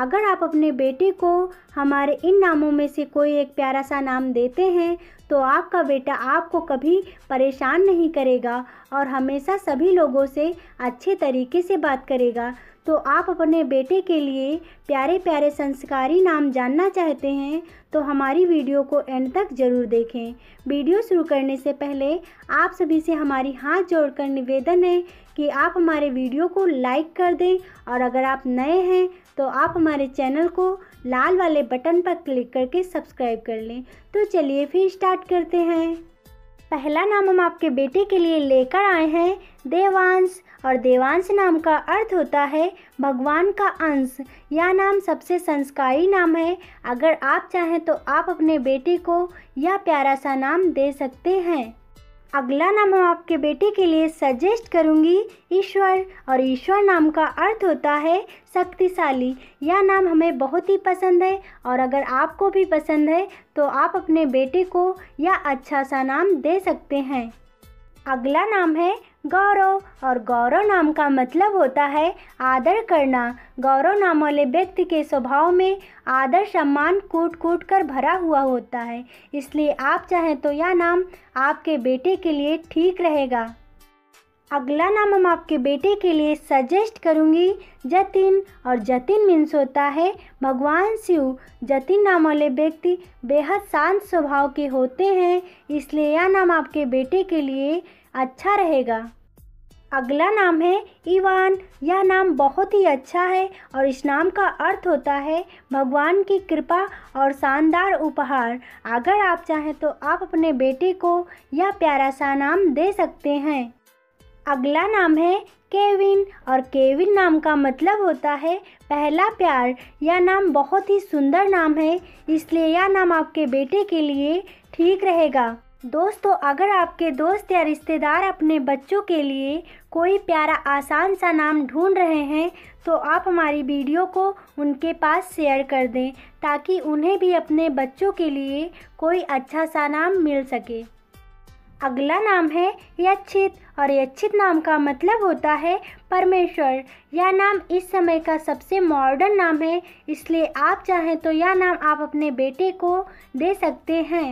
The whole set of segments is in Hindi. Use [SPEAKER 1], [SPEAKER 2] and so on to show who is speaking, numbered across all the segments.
[SPEAKER 1] अगर आप अपने बेटे को हमारे इन नामों में से कोई एक प्यारा सा नाम देते हैं तो आपका बेटा आपको कभी परेशान नहीं करेगा और हमेशा सभी लोगों से अच्छे तरीके से बात करेगा तो आप अपने बेटे के लिए प्यारे प्यारे संस्कारी नाम जानना चाहते हैं तो हमारी वीडियो को एंड तक ज़रूर देखें वीडियो शुरू करने से पहले आप सभी से हमारी हाथ जोड़कर निवेदन है कि आप हमारे वीडियो को लाइक कर दें और अगर आप नए हैं तो आप हमारे चैनल को लाल वाले बटन पर क्लिक करके सब्सक्राइब कर लें तो चलिए फिर स्टार्ट करते हैं पहला नाम हम आपके बेटे के लिए लेकर आए हैं देवांश और देवांश नाम का अर्थ होता है भगवान का अंश यह नाम सबसे संस्कारी नाम है अगर आप चाहें तो आप अपने बेटे को यह प्यारा सा नाम दे सकते हैं अगला नाम हम आपके बेटे के लिए सजेस्ट करूंगी ईश्वर और ईश्वर नाम का अर्थ होता है शक्तिशाली यह नाम हमें बहुत ही पसंद है और अगर आपको भी पसंद है तो आप अपने बेटे को यह अच्छा सा नाम दे सकते हैं अगला नाम है गौरव और गौरव नाम का मतलब होता है आदर करना गौरव नाम वाले व्यक्ति के स्वभाव में आदर सम्मान कूट कूट कर भरा हुआ होता है इसलिए आप चाहें तो यह नाम आपके बेटे के लिए ठीक रहेगा अगला नाम हम आपके बेटे के लिए सजेस्ट करूंगी जतिन और जतिन मीन्स होता है भगवान शिव जतिन नाम वाले व्यक्ति बेहद शांत स्वभाव के होते हैं इसलिए यह नाम आपके बेटे के लिए अच्छा रहेगा अगला नाम है ईवान यह नाम बहुत ही अच्छा है और इस नाम का अर्थ होता है भगवान की कृपा और शानदार उपहार अगर आप चाहें तो आप अपने बेटे को यह प्यारा सा नाम दे सकते हैं अगला नाम है केविन और केविन नाम का मतलब होता है पहला प्यार यह नाम बहुत ही सुंदर नाम है इसलिए यह नाम आपके बेटे के लिए ठीक रहेगा दोस्तों अगर आपके दोस्त या रिश्तेदार अपने बच्चों के लिए कोई प्यारा आसान सा नाम ढूंढ रहे हैं तो आप हमारी वीडियो को उनके पास शेयर कर दें ताकि उन्हें भी अपने बच्चों के लिए कोई अच्छा सा नाम मिल सके अगला नाम है यक्षित और यक्षित नाम का मतलब होता है परमेश्वर यह नाम इस समय का सबसे मॉडर्न नाम है इसलिए आप चाहें तो यह नाम आप अपने बेटे को दे सकते हैं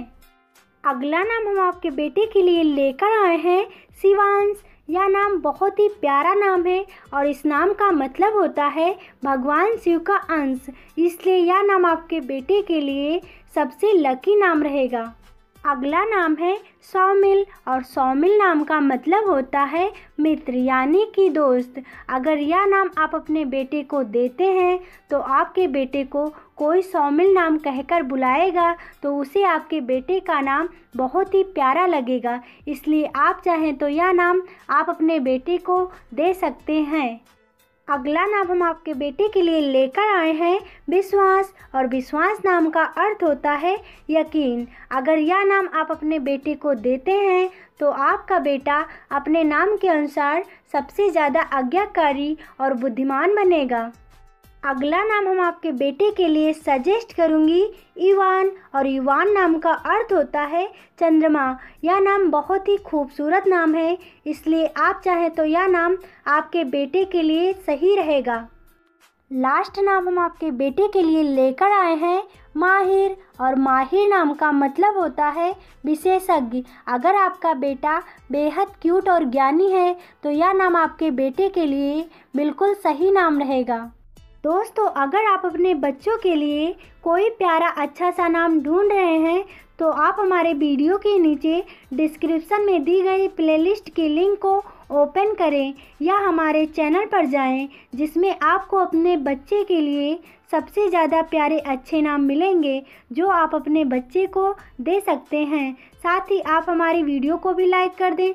[SPEAKER 1] अगला नाम हम आपके बेटे के लिए लेकर आए हैं शिवांश यह नाम बहुत ही प्यारा नाम है और इस नाम का मतलब होता है भगवान शिव का अंश इसलिए यह नाम आपके बेटे के लिए सबसे लकी नाम रहेगा अगला नाम है सौमिल और सौमिल नाम का मतलब होता है मित्र यानी कि दोस्त अगर यह नाम आप अपने बेटे को देते हैं तो आपके बेटे को कोई सौमिल नाम कहकर बुलाएगा तो उसे आपके बेटे का नाम बहुत ही प्यारा लगेगा इसलिए आप चाहें तो यह नाम आप अपने बेटे को दे सकते हैं अगला नाम हम आपके बेटे के लिए लेकर आए हैं विश्वास और विश्वास नाम का अर्थ होता है यकीन अगर यह नाम आप अपने बेटे को देते हैं तो आपका बेटा अपने नाम के अनुसार सबसे ज़्यादा आज्ञाकारी और बुद्धिमान बनेगा अगला नाम हम आपके बेटे के लिए सजेस्ट करूंगी इवान और इवान नाम का अर्थ होता है चंद्रमा यह नाम बहुत ही खूबसूरत नाम है इसलिए आप चाहें तो यह नाम आपके बेटे के लिए सही रहेगा लास्ट नाम हम आपके बेटे के लिए लेकर आए हैं माहिर और माहिर नाम का मतलब होता है विशेषज्ञ अगर आपका बेटा बेहद क्यूट और ज्ञानी है तो यह नाम आपके बेटे के लिए बिल्कुल सही नाम रहेगा दोस्तों अगर आप अपने बच्चों के लिए कोई प्यारा अच्छा सा नाम ढूंढ रहे हैं तो आप हमारे वीडियो के नीचे डिस्क्रिप्शन में दी गई प्लेलिस्ट की लिंक को ओपन करें या हमारे चैनल पर जाएं जिसमें आपको अपने बच्चे के लिए सबसे ज़्यादा प्यारे अच्छे नाम मिलेंगे जो आप अपने बच्चे को दे सकते हैं साथ ही आप हमारी वीडियो को भी लाइक कर दें